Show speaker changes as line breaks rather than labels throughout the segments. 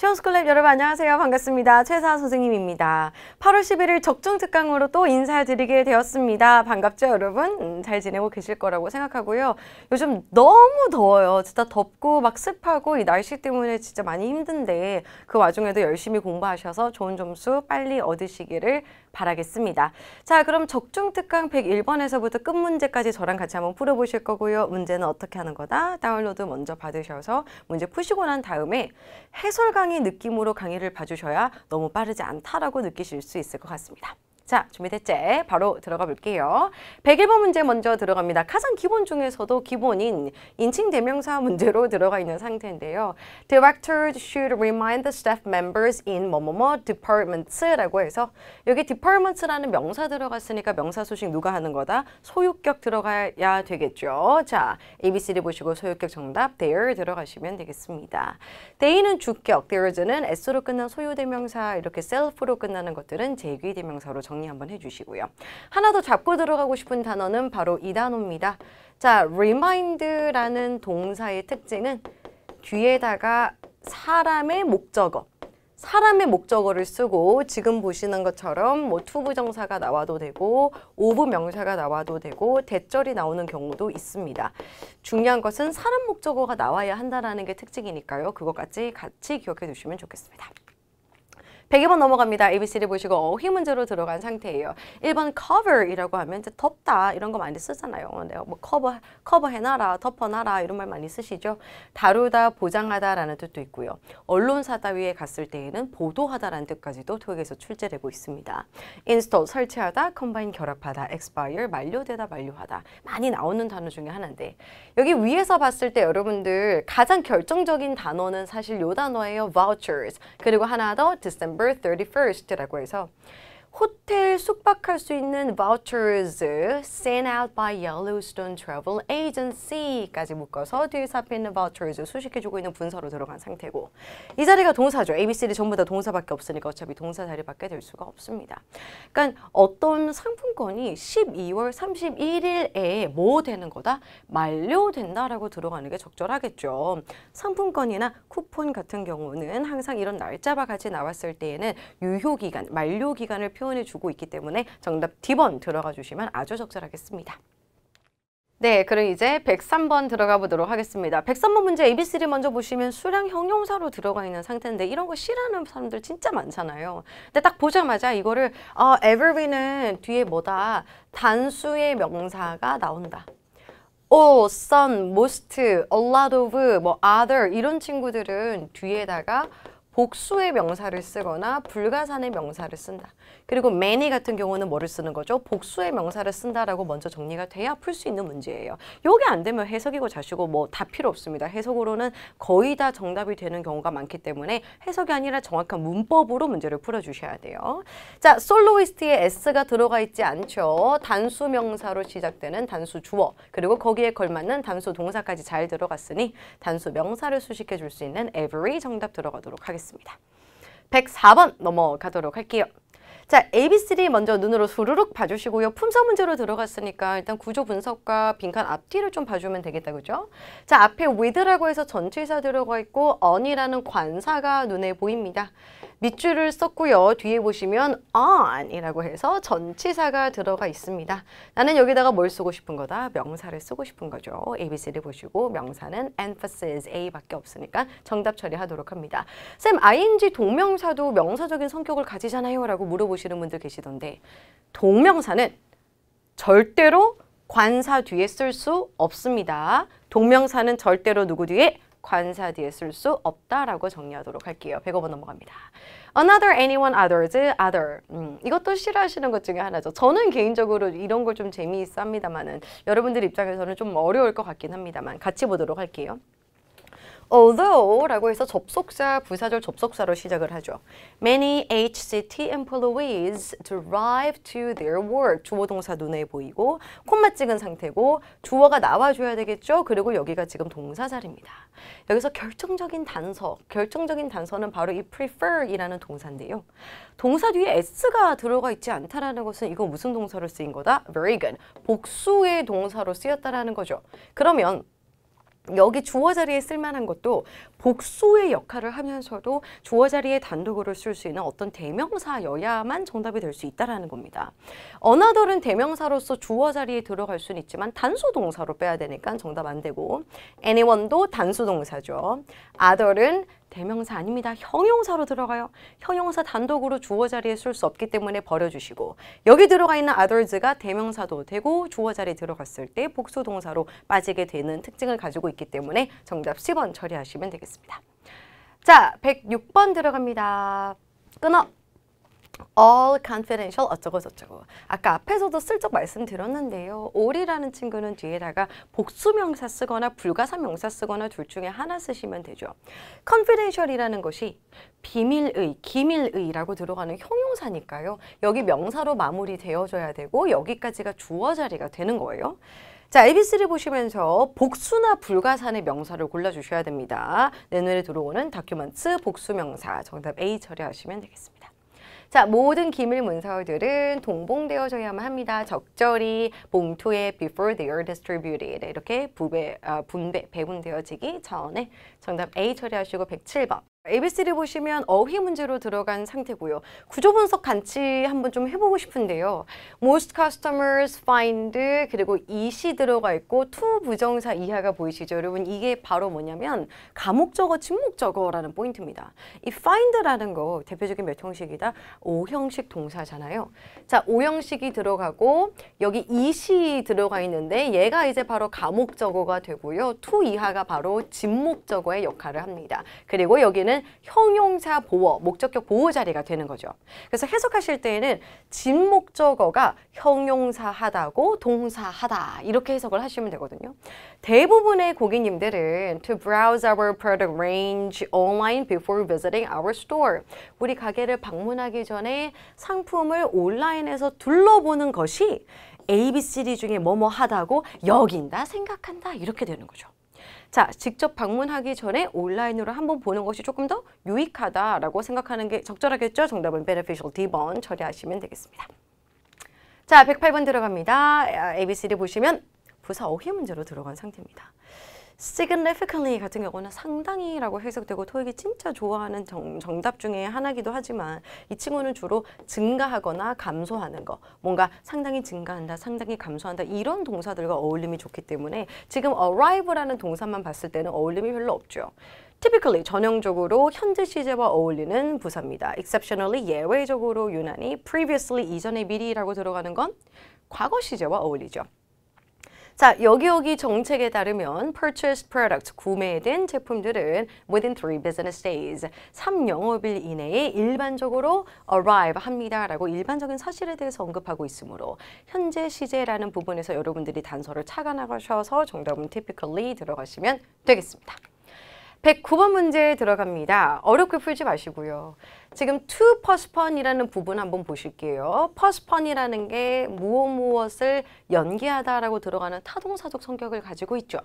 시험스쿨랩 여러분 안녕하세요. 반갑습니다. 최사 선생님입니다. 8월 11일 적중특강으로 또 인사드리게 되었습니다. 반갑죠 여러분? 음, 잘 지내고 계실 거라고 생각하고요. 요즘 너무 더워요. 진짜 덥고 막 습하고 이 날씨 때문에 진짜 많이 힘든데 그 와중에도 열심히 공부하셔서 좋은 점수 빨리 얻으시기를 바라겠습니다. 자, 그럼 적중특강 101번에서부터 끝 문제까지 저랑 같이 한번 풀어보실 거고요. 문제는 어떻게 하는 거다? 다운로드 먼저 받으셔서 문제 푸시고 난 다음에 해설 강의 느낌으로 강의를 봐주셔야 너무 빠르지 않다라고 느끼실 수 있을 것 같습니다. 자, 준비됐제 바로 들어가 볼게요. 101번 문제 먼저 들어갑니다. 가장 기본 중에서도 기본인 인칭 대명사 문제로 들어가 있는 상태인데요. Director should remind the staff members in 뭐뭐뭐 뭐, 뭐 departments라고 해서 여기 departments라는 명사 들어갔으니까 명사 소식 누가 하는 거다? 소유격 들어가야 되겠죠. 자, ABCD 보시고 소유격 정답 there 들어가시면 되겠습니다. they는 주격, there's는 s로 끝난 소유 대명사 이렇게 self로 끝나는 것들은 제기 대명사로 정 정리 한번 해주시고요. 하나 더 잡고 들어가고 싶은 단어는 바로 이 단어입니다. 자, remind라는 동사의 특징은 뒤에다가 사람의 목적어, 사람의 목적어를 쓰고 지금 보시는 것처럼 뭐 투부정사가 나와도 되고 오브 명사가 나와도 되고 대절이 나오는 경우도 있습니다. 중요한 것은 사람 목적어가 나와야 한다는 게 특징이니까요. 그것까지 같이 기억해 두시면 좋겠습니다. 1 0 0번 넘어갑니다. ABC를 보시고 어휘 문제로 들어간 상태예요. 1번 cover이라고 하면 이제 덮다 이런 거 많이 쓰잖아요. 내가 어, 네, 뭐 커버, 커버해놔라, 덮어놔라 이런 말 많이 쓰시죠. 다루다, 보장하다라는 뜻도 있고요. 언론사 따위에 갔을 때에는 보도하다라는 뜻까지도 토익에서 출제되고 있습니다. install, 설치하다, 컴바인 결합하다, expire, 만료되다, 만료하다 많이 나오는 단어 중에 하나인데 여기 위에서 봤을 때 여러분들 가장 결정적인 단어는 사실 요 단어예요. vouchers 그리고 하나 더 d e c e m 디셈버 31스트라고 해서 호텔 숙박할 수 있는 vouchers sent out by Yellowstone Travel Agency까지 묶어서 뒤에서 앞 있는 vouchers 수식해주고 있는 분사로 들어간 상태고 이 자리가 동사죠. A, B, C, D 전부 다 동사밖에 없으니까 어차피 동사 자리밖에 될 수가 없습니다. 그러니까 어떤 상품권이 12월 31일에 뭐 되는 거다? 만료된다라고 들어가는 게 적절하겠죠. 상품권이나 쿠폰 같은 경우는 항상 이런 날짜와 같이 나왔을 때에는 유효기간, 만료기간을 표현해 주고 있기 때문에 정답 D번 들어가 주시면 아주 적절하겠습니다. 네, 그럼 이제 103번 들어가 보도록 하겠습니다. 103번 문제 ABC를 먼저 보시면 수량 형용사로 들어가 있는 상태인데 이런 거 싫어하는 사람들 진짜 많잖아요. 근데 딱 보자마자 이거를 아, every는 뒤에 뭐다 단수의 명사가 나온다. all, 어, some, most, a lot of, 뭐 other 이런 친구들은 뒤에다가 복수의 명사를 쓰거나 불가산의 명사를 쓴다. 그리고 many 같은 경우는 뭐를 쓰는 거죠? 복수의 명사를 쓴다라고 먼저 정리가 돼야 풀 수 있는 문제예요. 요게 안 되면 해석이고 자시고 뭐 다 필요 없습니다. 해석으로는 거의 다 정답이 되는 경우가 많기 때문에 해석이 아니라 정확한 문법으로 문제를 풀어주셔야 돼요. 자, 솔로이스트에 s가 들어가 있지 않죠. 단수 명사로 시작되는 단수 주어 그리고 거기에 걸맞는 단수 동사까지 잘 들어갔으니 단수 명사를 수식해 줄 수 있는 every 정답 들어가도록 하겠습니다. 맞았습니다. 104번 넘어가도록 할게요. 자, ABCD 먼저 눈으로 수르륵 봐주시고요. 품사 문제로 들어갔으니까 일단 구조 분석과 빈칸 앞뒤를 좀 봐주면 되겠다, 그죠? 자, 앞에 with라고 해서 전치사 들어가 있고 on이라는 관사가 눈에 보입니다. 밑줄을 썼고요. 뒤에 보시면 on이라고 해서 전치사가 들어가 있습니다. 나는 여기다가 뭘 쓰고 싶은 거다? 명사를 쓰고 싶은 거죠. ABC를 보시고 명사는 emphasis A밖에 없으니까 정답 처리하도록 합니다. 쌤, ing 동명사도 명사적인 성격을 가지잖아요. 라고 물어보시는 분들 계시던데 동명사는 절대로 관사 뒤에 쓸 수 없습니다. 동명사는 절대로 누구 뒤에? 관사 뒤에 쓸 수 없다라고 정리하도록 할게요. 105번 넘어갑니다. Another, anyone, others, other. 음, 이것도 싫어하시는 것 중에 하나죠. 저는 개인적으로 이런 걸 좀 재미있어 합니다만 여러분들 입장에서는 좀 어려울 것 같긴 합니다만 같이 보도록 할게요. a l t h o u g h 라고 해서 접속사, 부사절 접속사로 시작을 하죠. Many HCT employees d r i v e to their work. 주어 동사 눈에 보이고 콤마 찍은 상태고 주어가 나와줘야 되겠죠. 그리고 여기가 지금 동사자리입니다. 여기서 결정적인 단서, 결정적인 단서는 바로 이 prefer이라는 동사인데요. 동사 뒤에 s가 들어가 있지 않다라는 것은 이거 무슨 동사로 쓰인 거다? Very good. 복수의 동사로 쓰였다라는 거죠. 그러면 여기 주어 자리에 쓸만한 것도 복수의 역할을 하면서도 주어 자리에 단독으로 쓸 수 있는 어떤 대명사여야만 정답이 될 수 있다라는 겁니다. 어나더는 대명사로서 주어 자리에 들어갈 수는 있지만 단수 동사로 빼야 되니까 정답 안 되고 anyone도 단수 동사죠. other은 대명사 아닙니다. 형용사로 들어가요. 형용사 단독으로 주어 자리에 쓸 수 없기 때문에 버려주시고 여기 들어가 있는 others가 대명사도 되고 주어 자리에 들어갔을 때 복수 동사로 빠지게 되는 특징을 가지고 있기 때문에 정답 10번 처리하시면 되겠습니다. 자, 106번 들어갑니다. 끊어. all confidential 어쩌고 저쩌고 아까 앞에서도 슬쩍 말씀드렸는데요. all이라는 친구는 뒤에다가 복수명사 쓰거나 불가사명사 쓰거나 둘 중에 하나 쓰시면 되죠. confidential이라는 것이 비밀의, 기밀의라고 들어가는 형용사니까요. 여기 명사로 마무리되어져야 되고 여기까지가 주어 자리가 되는 거예요. 자, ABC를 보시면서 복수나 불가산의 명사를 골라주셔야 됩니다. 내 눈에 들어오는 다큐먼트 복수명사 정답 A 처리하시면 되겠습니다. 자, 모든 기밀 문서들은 동봉되어져야만 합니다. 적절히 봉투에 before they are distributed 이렇게 부배, 어, 분배, 배분되어지기 전에 정답 A 처리하시고 107번 ABC를 보시면 어휘 문제로 들어간 상태고요. 구조 분석 같이 한번 좀 해보고 싶은데요. Most customers find 그리고 이 시 들어가 있고 to 부정사 이하가 보이시죠? 여러분 이게 바로 뭐냐면 감옥적어, 침묵적어라는 포인트입니다. 이 find라는 거 대표적인 몇 형식이다? 오형식 동사잖아요. 자, 오형식이 들어가고 여기 이 시 들어가 있는데 얘가 이제 바로 감옥적어가 되고요. to 이하가 바로 침묵적어의 역할을 합니다. 그리고 여기는 경우에는 형용사 보호, 목적격 보호 자리가 되는 거죠. 그래서 해석하실 때에는 진목적어가 형용사하다고 동사하다 이렇게 해석을 하시면 되거든요. 대부분의 고객님들은 to browse our product range online before visiting our store 우리 가게를 방문하기 전에 상품을 온라인에서 둘러보는 것이 ABCD 중에 뭐뭐 하다고 여긴다 생각한다 이렇게 되는 거죠. 자, 직접 방문하기 전에 온라인으로 한번 보는 것이 조금 더 유익하다라고 생각하는 게 적절하겠죠? 정답은 beneficial D번 처리하시면 되겠습니다. 자, 108번 들어갑니다. ABCD 보시면 부사 어휘 문제로 들어간 상태입니다. significantly 같은 경우는 상당히라고 해석되고 토익이 진짜 좋아하는 정, 정답 중에 하나기도 하지만 이 친구는 주로 증가하거나 감소하는 거 뭔가 상당히 증가한다 상당히 감소한다 이런 동사들과 어울림이 좋기 때문에 지금 arrive라는 동사만 봤을 때는 어울림이 별로 없죠. typically 전형적으로 현재 시제와 어울리는 부사입니다. exceptionally 예외적으로 유난히 previously 이전에 미리라고 들어가는 건 과거 시제와 어울리죠. 자, 여기 여기 정책에 따르면 p u r c h a s e product, 구매된 제품들은 within three business days, 3영업일 이내에 일반적으로 arrive 합니다라고 일반적인 사실에 대해서 언급하고 있으므로 현재 시제라는 부분에서 여러분들이 단서를 찾아나셔서 정답은 typically 들어가시면 되겠습니다. 109번 문제 들어갑니다. 어렵게 풀지 마시고요. 지금 to postpone이라는 부분 한번 보실게요. postpone이라는 게 무엇 무엇을 연기하다라고 들어가는 타동사적 성격을 가지고 있죠.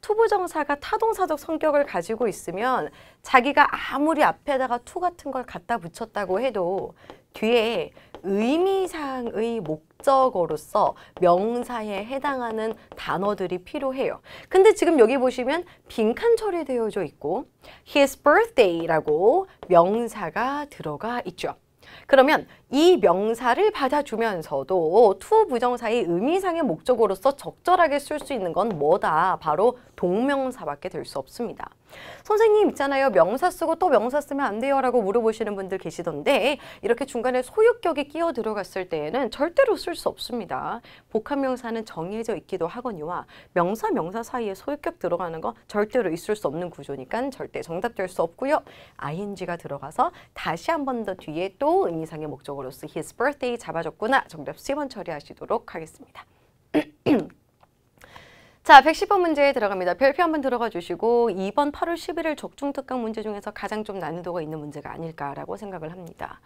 투부정사가 타동사적 성격을 가지고 있으면 자기가 아무리 앞에다가 투 같은 걸 갖다 붙였다고 해도 뒤에 의미상의 목적으로서 명사에 해당하는 단어들이 필요해요. 근데 지금 여기 보시면 빈칸 처리되어져 있고 his birthday라고 명사가 들어가 있죠. 그러면 이 명사를 받아주면서도 투 부정사의 의미상의 목적으로서 적절하게 쓸 수 있는 건 뭐다? 바로 동명사밖에 될 수 없습니다. 선생님 있잖아요. 명사 쓰고 또 명사 쓰면 안 돼요 라고 물어보시는 분들 계시던데 이렇게 중간에 소유격이 끼어 들어갔을 때에는 절대로 쓸 수 없습니다. 복합명사는 정해져 있기도 하거니와 명사 명사 사이에 소유격 들어가는 건 절대로 있을 수 없는 구조니까 절대 정답될 수 없고요. ing가 들어가서 다시 한 번 더 뒤에 또 의미상의 목적 정답으로서 his birthday 잡아줬구나 정답 세번 처리하시도록 하겠습니다. 자, 110번 문제 에 들어갑니다. 별표 한번 들어가 주시고 2번 8월 11일 적중특강 문제 중에서 가장 좀 난이도가 있는 문제가 아닐까라고 생각을 합니다.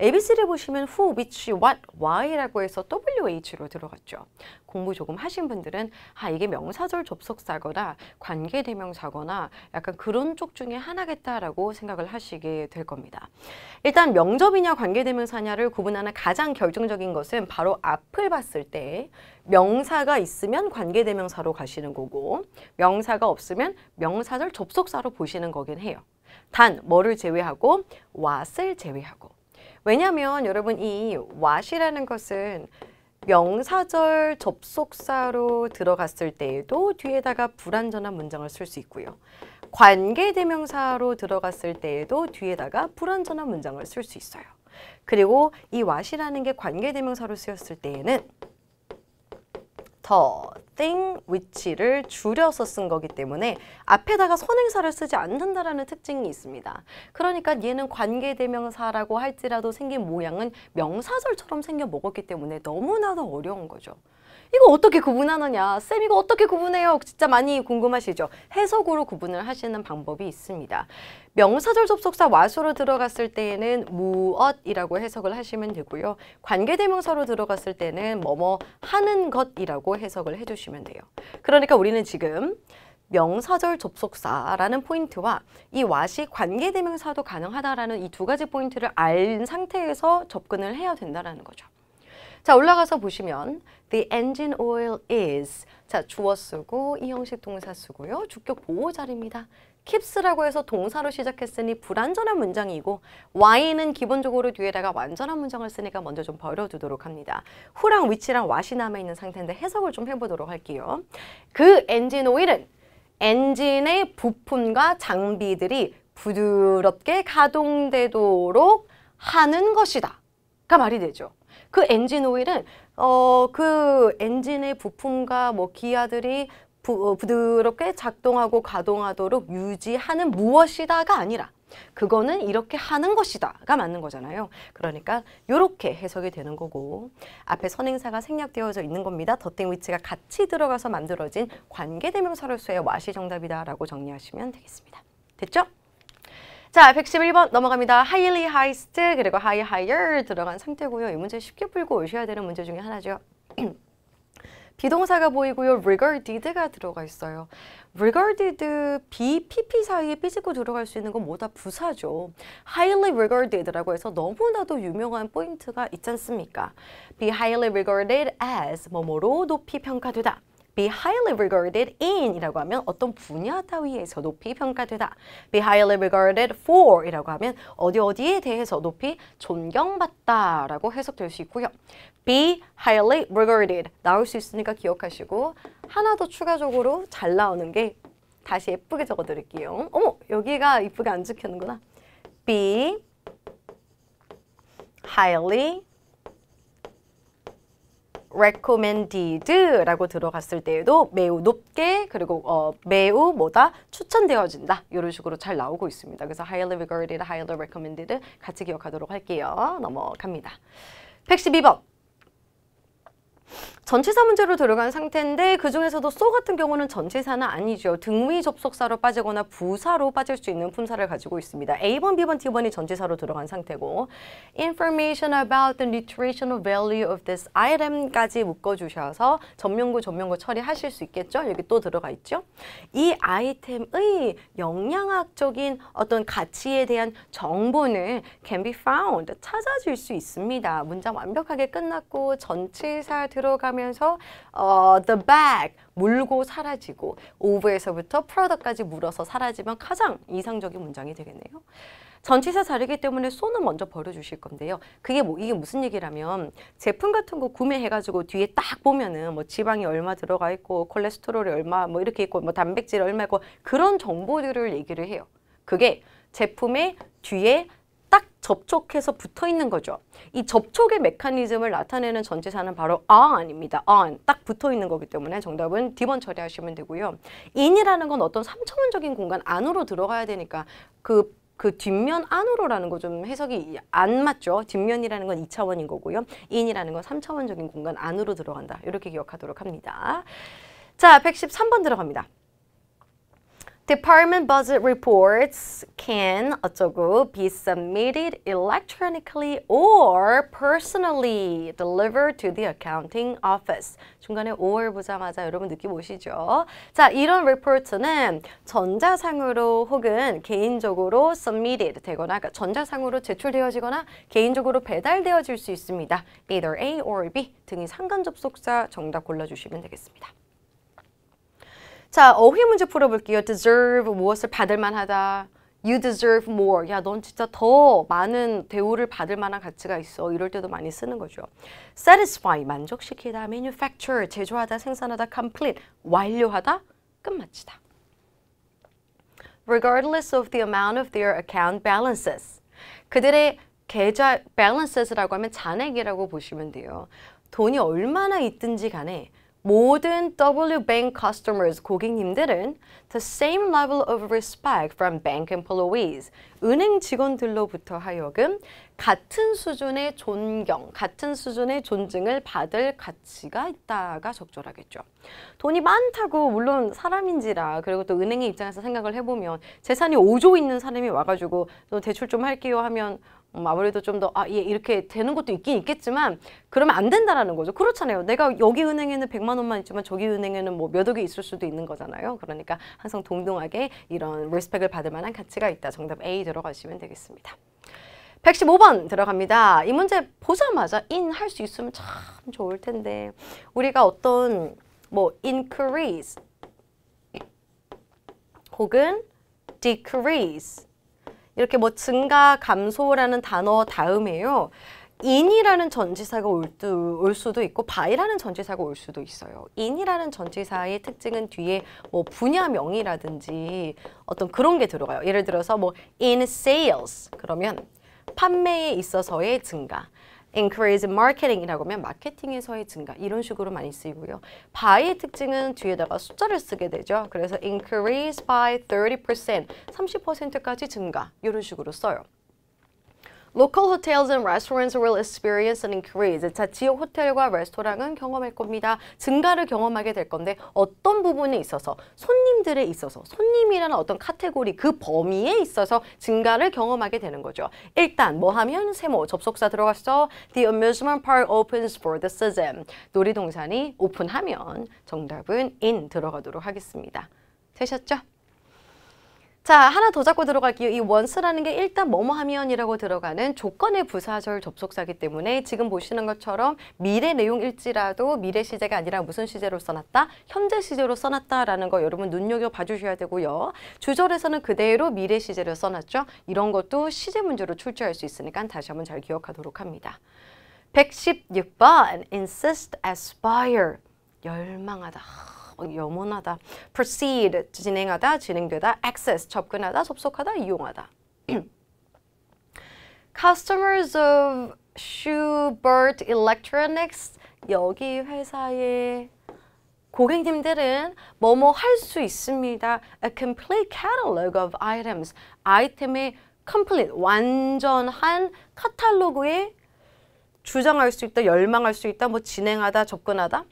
ABC를 보시면 who, which, what, why라고 해서 WH로 들어갔죠. 공부 조금 하신 분들은 아 이게 명사절 접속사거나 관계대명사거나 약간 그런 쪽 중에 하나겠다라고 생각을 하시게 될 겁니다. 일단 명접이냐 관계대명사냐를 구분하는 가장 결정적인 것은 바로 앞을 봤을 때 명사가 있으면 관계대명사로 가시는 거고 명사가 없으면 명사절 접속사로 보시는 거긴 해요. 단, 뭐를 제외하고 왓을 제외하고 왜냐하면 여러분 이 왓이라는 것은 명사절 접속사로 들어갔을 때에도 뒤에다가 불완전한 문장을 쓸 수 있고요. 관계대명사로 들어갔을 때에도 뒤에다가 불완전한 문장을 쓸 수 있어요. 그리고 이 왓이라는 게 관계대명사로 쓰였을 때에는 the, thing, which를 줄여서 쓴 거기 때문에 앞에다가 선행사를 쓰지 않는다라는 특징이 있습니다. 그러니까 얘는 관계대명사라고 할지라도 생긴 모양은 명사절처럼 생겨 먹었기 때문에 너무나도 어려운 거죠. 이거 어떻게 구분하느냐 쌤 이거 어떻게 구분해요 진짜 많이 궁금하시죠 해석으로 구분을 하시는 방법이 있습니다 명사절 접속사 와수로 들어갔을 때에는 무엇이라고 해석을 하시면 되고요 관계대명사로 들어갔을 때는 뭐뭐 하는 것이라고 해석을 해주시면 돼요 그러니까 우리는 지금 명사절 접속사라는 포인트와 이 와시 관계대명사도 가능하다라는 이 두 가지 포인트를 알 상태에서 접근을 해야 된다는 거죠. 자, 올라가서 보시면 the engine oil is 자, 주어 쓰고 이 형식 동사 쓰고요. 주격 보호 자리입니다. 킵스라고 해서 동사로 시작했으니 불완전한 문장이고 why는 기본적으로 뒤에다가 완전한 문장을 쓰니까 먼저 좀 버려두도록 합니다. 후랑 위치랑 what이 남아있는 상태인데 해석을 좀 해보도록 할게요. 그 엔진 오일은 엔진의 부품과 장비들이 부드럽게 가동되도록 하는 것이다. 가 말이 되죠. 그 엔진 오일은 어, 그 엔진의 부품과 뭐 기아들이 부, 어, 부드럽게 작동하고 가동하도록 유지하는 무엇이다가 아니라 그거는 이렇게 하는 것이다가 맞는 거잖아요. 그러니까 이렇게 해석이 되는 거고 앞에 선행사가 생략되어져 있는 겁니다. 덧땡 위치가 같이 들어가서 만들어진 관계대명사를서의 와시 정답이다라고 정리하시면 되겠습니다. 됐죠? 자, 111번 넘어갑니다. highly highest 그리고 high higher 들어간 상태고요. 이 문제 쉽게 풀고 오셔야 되는 문제 중에 하나죠. 비동사가 보이고요. regarded가 들어가 있어요. regarded, b pp 사이에 삐지고 들어갈 수 있는 건 뭐다 부사죠. highly regarded라고 해서 너무나도 유명한 포인트가 있지 않습니까? be highly regarded as 뭐뭐로 높이 평가되다. be highly regarded in 이라고 하면 어떤 분야 따위에서 높이 평가되다. be highly regarded for 이라고 하면 어디 어디에 대해서 높이 존경받다 라고 해석될 수 있고요. be highly regarded 나올 수 있으니까 기억하시고 하나 더 추가적으로 잘 나오는 게 다시 예쁘게 적어드릴게요. 어머 여기가 예쁘게 안 찍히는구나. be highly recommended라고 들어갔을 때에도 매우 높게 그리고 어, 매우 뭐다 추천되어진다 이런 식으로 잘 나오고 있습니다. 그래서 highly regarded, highly recommended 같이 기억하도록 할게요. 넘어갑니다. 112번 전체사 문제로 들어간 상태인데 그중에서도 소 같은 경우는 전체사는 아니죠. 등위 접속사로 빠지거나 부사로 빠질 수 있는 품사를 가지고 있습니다. A번, B번, D번이 전치사로 들어간 상태고 information about the nutritional value of this item까지 묶어주셔서 전명구, 전명구 처리하실 수 있겠죠. 여기 또 들어가 있죠. 이 아이템의 영양학적인 어떤 가치에 대한 정보는 can be found, 찾아줄 수 있습니다. 문장 완벽하게 끝났고 전치사 들어가면서 어, the bag 물고 사라지고 over에서부터 프라다까지 물어서 사라지면 가장 이상적인 문장이 되겠네요. 전치사 자르기 때문에 쏘는 먼저 버려주실 건데요. 그게 뭐 이게 무슨 얘기라면 제품 같은 거 구매해가지고 뒤에 딱 보면은 뭐 지방이 얼마 들어가 있고 콜레스테롤이 얼마 뭐 이렇게 있고 뭐 단백질 얼마고 그런 정보들을 얘기를 해요. 그게 제품의 뒤에 접촉해서 붙어 있는 거죠. 이 접촉의 메커니즘을 나타내는 전치사는 바로 on입니다. 아 on 아, 딱 붙어 있는 거기 때문에 정답은 D번 처리하시면 되고요. in이라는 건 어떤 3차원적인 공간 안으로 들어가야 되니까 그그 그 뒷면 안으로라는 거 좀 해석이 안 맞죠. 뒷면이라는 건 2차원인 거고요. 인이라는 건 3차원적인 공간 안으로 들어간다. 이렇게 기억하도록 합니다. 자, 113번 들어갑니다. Department budget reports can 어쩌고 be submitted electronically or personally delivered to the accounting office. 중간에 or 보자마자 여러분 느낌 오시죠? 자, 이런 리포트는 전자상으로 혹은 개인적으로 submitted 되거나 그러니까 전자상으로 제출되어지거나 개인적으로 배달되어질 수 있습니다. either A or B 등이 상관 접속사 정답 골라주시면 되겠습니다. 자, 어휘 문제 풀어볼게요. deserve, 무엇을 받을 만하다. You deserve more. 야, 넌 진짜 더 많은 대우를 받을 만한 가치가 있어. 이럴 때도 많이 쓰는 거죠. satisfy, 만족시키다. manufacture, 제조하다, 생산하다. complete, 완료하다, 끝마치다. regardless of the amount of their account balances. 그들의 계좌 balances라고 하면 잔액이라고 보시면 돼요. 돈이 얼마나 있든지 간에 모든 WBank customers, 고객님들은 the same level of respect from bank employees, 은행 직원들로부터 하여금 같은 수준의 존경, 같은 수준의 존중을 받을 가치가 있다가 적절하겠죠. 돈이 많다고 물론 사람인지라 그리고 또 은행의 입장에서 생각을 해보면 재산이 5조 있는 사람이 와가지고 대출 좀 할게요 하면 음, 아무래도 좀 더 아, 예, 이렇게 되는 것도 있긴 있겠지만 그러면 안 된다라는 거죠. 그렇잖아요. 내가 여기 은행에는 백만 원만 있지만 저기 은행에는 뭐 몇 억이 있을 수도 있는 거잖아요. 그러니까 항상 동등하게 이런 리스펙을 받을 만한 가치가 있다. 정답 A 들어가시면 되겠습니다. 115번 들어갑니다. 이 문제 보자마자 인 할 수 있으면 참 좋을 텐데 우리가 어떤 뭐 increase 혹은 decrease 이렇게 뭐 증가, 감소라는 단어 다음에요. 인이라는 전지사가 올, 올 수도 있고 바이라는 전지사가 올 수도 있어요. 인이라는 전지사의 특징은 뒤에 뭐 분야명이라든지 어떤 그런 게 들어가요. 예를 들어서 뭐 in sales 그러면 판매에 있어서의 증가 increase in marketing이라고 하면 마케팅에서의 증가 이런 식으로 많이 쓰이고요. by의 특징은 뒤에다가 숫자를 쓰게 되죠. 그래서 increase by 30%, 30%까지 증가 이런 식으로 써요. Local hotels and restaurants will experience an increase. 자, 지역 호텔과 레스토랑은 경험할 겁니다. 증가를 경험하게 될 건데 어떤 부분에 있어서 손님들에 있어서 손님이라는 어떤 카테고리 그 범위에 있어서 증가를 경험하게 되는 거죠. 일단 뭐 하면 세모 접속사 들어갔어. The amusement park opens for the season. 놀이동산이 오픈하면 정답은 in 들어가도록 하겠습니다. 되셨죠? 자, 하나 더 잡고 들어갈게요. 이 원스라는 게 일단 뭐뭐 하면이라고 들어가는 조건의 부사절 접속사기 때문에 지금 보시는 것처럼 미래 내용일지라도 미래 시제가 아니라 무슨 시제로 써놨다? 현재 시제로 써놨다라는 거 여러분 눈여겨봐 주셔야 되고요. 주절에서는 그대로 미래 시제로 써놨죠. 이런 것도 시제 문제로 출제할 수 있으니까 다시 한번 잘 기억하도록 합니다. 116번 insist, aspire, 열망하다. 어, 영원하다 proceed, 진행하다, 진행되다. access, 접근하다, 접속하다, 이용하다. Customers of Schubert Electronics 여기 회사의 고객님들은 뭐뭐 할 수 있습니다. A complete catalog of items. 아이템의 complete, 완전한 카탈로그에 주장할 수 있다, 열망할 수 있다, 뭐 진행하다, 접근하다.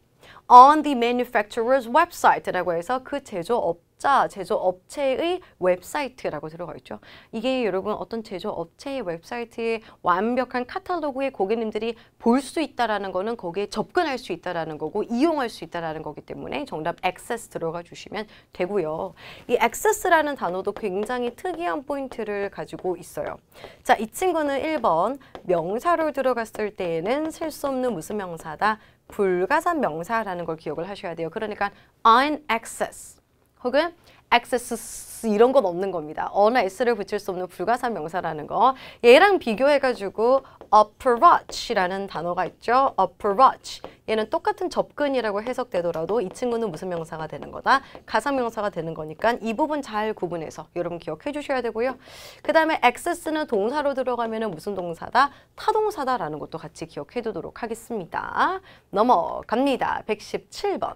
on the manufacturer's website라고 해서 그 제조업자, 제조업체의 웹사이트라고 들어가 있죠. 이게 여러분 어떤 제조업체의 웹사이트에 완벽한 카탈로그의 고객님들이 볼 수 있다라는 거는 거기에 접근할 수 있다라는 거고 이용할 수 있다라는 거기 때문에 정답 access 들어가 주시면 되고요. 이 access라는 단어도 굉장히 특이한 포인트를 가지고 있어요. 자, 이 친구는 1번 명사로 들어갔을 때에는 쓸 수 없는 무슨 명사다? 불가산 명사라는 걸 기억을 하셔야 돼요. 그러니까 on access 혹은 access 이런 건 없는 겁니다. o 나 s를 붙일 수 없는 불가산 명사라는 거. 얘랑 비교해가지고 approach라는 단어가 있죠. approach. 얘는 똑같은 접근이라고 해석되더라도 이 친구는 무슨 명사가 되는 거다? 가상명사가 되는 거니까 이 부분 잘 구분해서 여러분 기억해 주셔야 되고요. 그 다음에 access는 동사로 들어가면 무슨 동사다? 타동사다라는 것도 같이 기억해 두도록 하겠습니다. 넘어갑니다. 117번.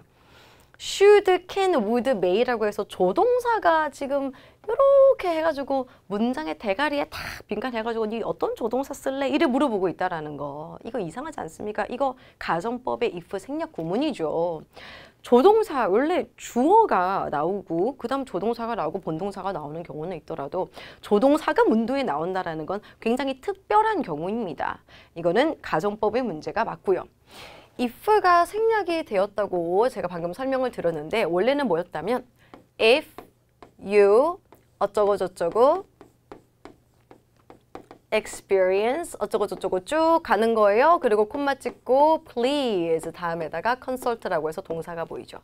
should, can, would, may라고 해서 조동사가 지금 이렇게 해가지고 문장의 대가리에 딱빈칸해가지고니 어떤 조동사 쓸래? 이래 물어보고 있다라는 거. 이거 이상하지 않습니까? 이거 가정법의 if 생략 구문이죠. 조동사 원래 주어가 나오고 그다음 조동사가 나오고 본동사가 나오는 경우는 있더라도 조동사가 문도에 나온다라는 건 굉장히 특별한 경우입니다. 이거는 가정법의 문제가 맞고요. if가 생략이 되었다고 제가 방금 설명을 들었는데 원래는 뭐였다면 if you 어쩌고 저쩌고 experience 어쩌고 저쩌고 쭉 가는 거예요. 그리고 콤마 찍고 please 다음에다가 consult라고 해서 동사가 보이죠.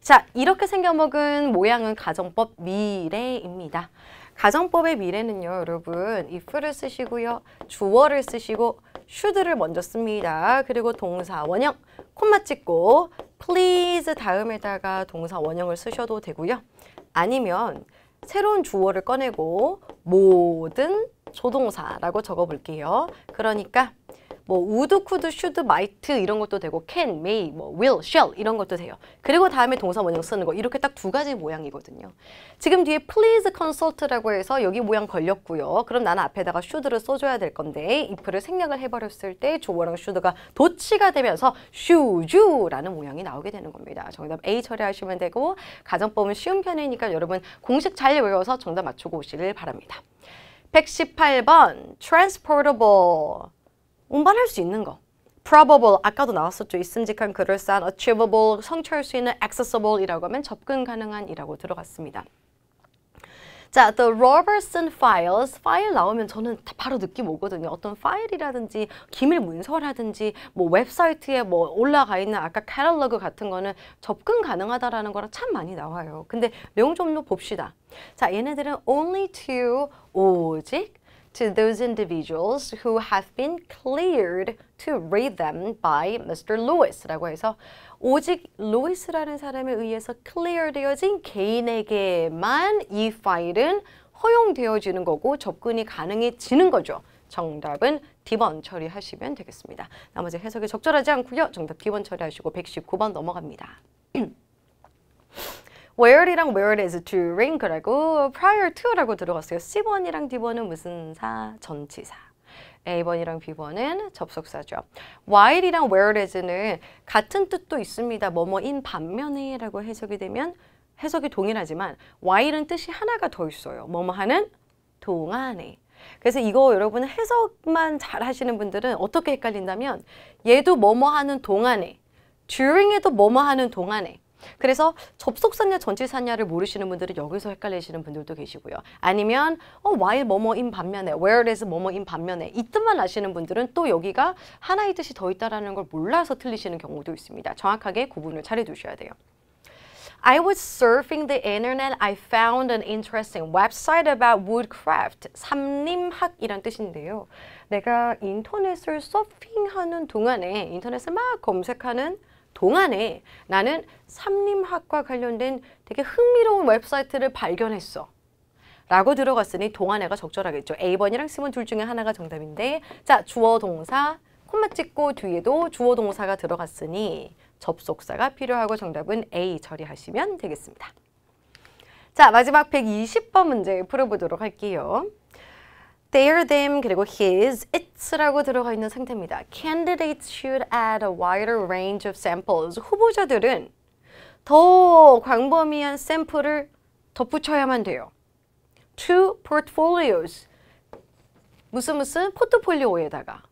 자 이렇게 생겨먹은 모양은 가정법 미래입니다. 가정법의 미래는요 여러분 i f 를 쓰시고요 주어를 쓰시고 should를 먼저 씁니다. 그리고 동사 원형 콤마 찍고 please 다음에다가 동사 원형을 쓰셔도 되고요. 아니면 새로운 주어를 꺼내고 모든 조동사라고 적어볼게요. 그러니까 뭐 would, c o u l 이런 것도 되고 캔, 메이, 뭐 윌, i 이런 것도 돼요. 그리고 다음에 동사 원형 쓰는 거 이렇게 딱 두 가지 모양이거든요. 지금 뒤에 please consult라고 해서 여기 모양 걸렸고요. 그럼 나는 앞에다가 슈드를 써줘야 될 건데 if를 생략을 해버렸을 때 조어랑 슈드가 도치가 되면서 슈 h 라는 모양이 나오게 되는 겁니다. 정답 A 처리하시면 되고 가정법은 쉬운 편이니까 여러분 공식 잘 외워서 정답 맞추고 오시길 바랍니다. 118번 transportable 운반할 수 있는 거. probable 아까도 나왔었죠. 있음직한 그럴싸한 achievable 성취할 수 있는 accessible이라고 하면 접근 가능한이라고 들어갔습니다. 자, the Robertson files 파일 나오면 저는 다 바로 느낌 오거든요. 어떤 파일이라든지 기밀 문서라든지 뭐 웹사이트에 뭐 올라가 있는 아까 캐럴러그 같은 거는 접근 가능하다라는 거랑 참 많이 나와요. 근데 내용 좀 봅시다. 자, 얘네들은 only to 오직 to those individuals who have been cleared to read them by Mr. Lewis라고 해서 오직 루이스라는 사람에 의해서 클리어되어진 개인에게만 이 파일은 허용되어지는 거고 접근이 가능해지는 거죠. 정답은 D번 처리하시면 되겠습니다. 나머지 해석이 적절하지 않고요. 정답 D번 처리하시고 119번 넘어갑니다. where이랑 where is during 그라고 prior to라고 들어갔어요. C번이랑 D번은 무슨 사? 전치사. A번이랑 B번은 접속사죠. while이랑 where is는 같은 뜻도 있습니다. 뭐뭐인 반면에 라고 해석이 되면 해석이 동일하지만 while은 뜻이 하나가 더 있어요. 뭐뭐 하는 동안에. 그래서 이거 여러분 해석만 잘 하시는 분들은 어떻게 헷갈린다면 얘도 뭐뭐 하는 동안에 during에도 뭐뭐 하는 동안에 그래서 접속사냐 전치사냐를 모르시는 분들은 여기서 헷갈리시는 분들도 계시고요. 아니면 어, while 뭐뭐인 반면에 where is 뭐뭐인 반면에 이 뜻만 아시는 분들은 또 여기가 하나의 뜻이 더있다는걸 몰라서 틀리시는 경우도 있습니다. 정확하게 구분을 차려 두셔야 돼요. I was surfing the internet. I found an interesting website about woodcraft. 삼림학이란 뜻인데요. 내가 인터넷을 서핑하는 동안에 인터넷을 막 검색하는 동안에 나는 삼림학과 관련된 되게 흥미로운 웹사이트를 발견했어. 라고 들어갔으니 동안에가 적절하겠죠. A번이랑 C번 둘 중에 하나가 정답인데 자 주어 동사 콤마 찍고 뒤에도 주어 동사가 들어갔으니 접속사가 필요하고 정답은 A 처리하시면 되겠습니다. 자 마지막 120번 문제 풀어보도록 할게요. their, them, 그리고 his, its라고 들어가 있는 상태입니다. Candidates should add a wider range of samples. 후보자들은 더 광범위한 샘플을 덧붙여야만 돼요. to portfolios. 무슨 무슨 포트폴리오에다가.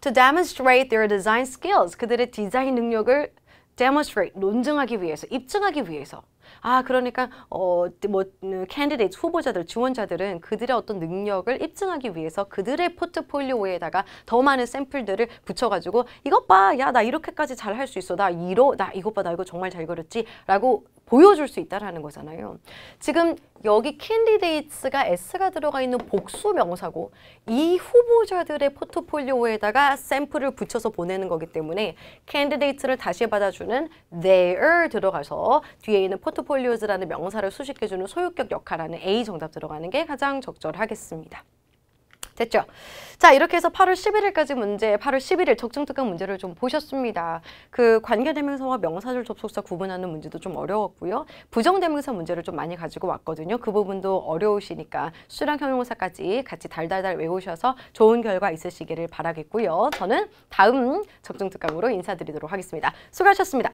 to demonstrate their design skills. 그들의 디자인 능력을 demonstrate, 논증하기 위해서, 입증하기 위해서. 아 그러니까 어 뭐 캔디데이트 뭐, 후보자들 지원자들은 그들의 어떤 능력을 입증하기 위해서 그들의 포트폴리오에다가 더 많은 샘플들을 붙여가지고 이것 봐, 야 나 이렇게까지 잘 할 수 있어, 나이로나 이것 봐, 나 이거 정말 잘 그렸지라고 보여줄 수 있다라는 거잖아요. 지금 여기 캔디데이츠가 S가 들어가 있는 복수 명사고 이 후보자들의 포트폴리오에다가 샘플을 붙여서 보내는 거기 때문에 캔디데이트를 다시 받아주는 their 들어가서 뒤에 있는 포트폴리오즈라는 명사를 수식해주는 소유격 역할하는 A 정답 들어가는 게 가장 적절하겠습니다. 됐죠? 자 이렇게 해서 8월 11일까지 문제, 8월 11일 적중특강 문제를 좀 보셨습니다. 그 관계대명사와 명사절 접속사 구분하는 문제도 좀 어려웠고요. 부정대명사 문제를 좀 많이 가지고 왔거든요. 그 부분도 어려우시니까 수량 형용사까지 같이 달달달 외우셔서 좋은 결과 있으시기를 바라겠고요. 저는 다음 적중특강으로 인사드리도록 하겠습니다. 수고하셨습니다.